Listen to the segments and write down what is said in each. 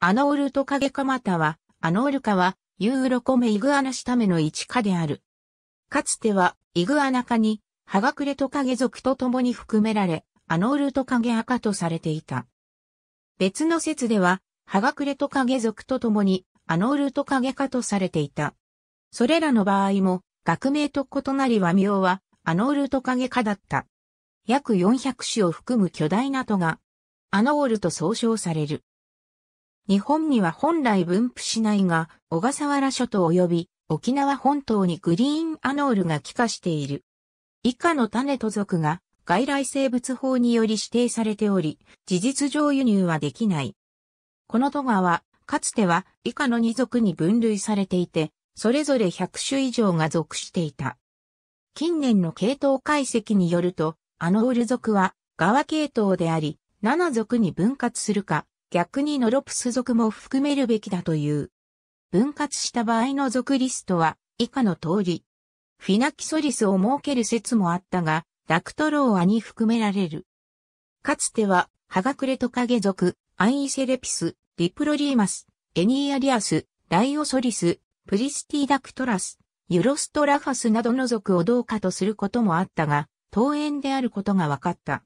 アノールトカゲカマタは、アノールカは、ユーロコメイグアナシタメの一科である。かつては、イグアナ科に、ハガクレトカゲ属と共に含められ、アノールトカゲ赤とされていた。別の説では、ハガクレトカゲ属と共に、アノールトカゲ科とされていた。それらの場合も、学名と異なり和名は、アノールトカゲ科だった。約400種を含む巨大な都が、アノールと総称される。日本には本来分布しないが、小笠原諸島及び沖縄本島にグリーンアノールが帰化している。以下の種と属が外来生物法により指定されており、事実上輸入はできない。このトガは、かつては以下の2属に分類されていて、それぞれ100種以上が属していた。近年の系統解析によると、アノール属は、側系統であり、7属に分割するか、逆にノロプス属も含めるべきだという。分割した場合の属リストは以下の通り。フィナキソリスを設ける説もあったが、ラクトローアに含められる。かつては、ハガクレトカゲ属、アイセレピス、リプロリーマス、エニーアリアス、ライオソリス、プリスティダクトラス、ユロストラファスなどの属を同化とすることもあったが、桃園であることが分かった。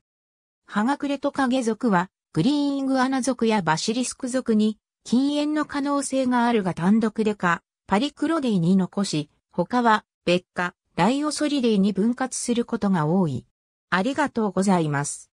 ハガクレトカゲ属は、グリーンイグアナ族やバシリスク族に禁煙の可能性があるが単独でか、パリクロディに残し、他は別化、ライオソリディに分割することが多い。ありがとうございます。